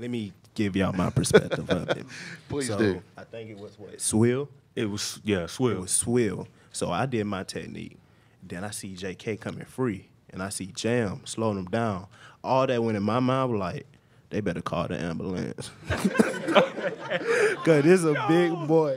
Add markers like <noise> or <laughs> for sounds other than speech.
let me give y'all my perspective of it. <laughs> Please so, do. I think it was what swill. It was yeah swill. It was swill. So I did my technique. Then I see JK coming free, and I see Jam slowing him down. All that went in my mind was like, they better call the ambulance. <laughs> Cause this a big boy.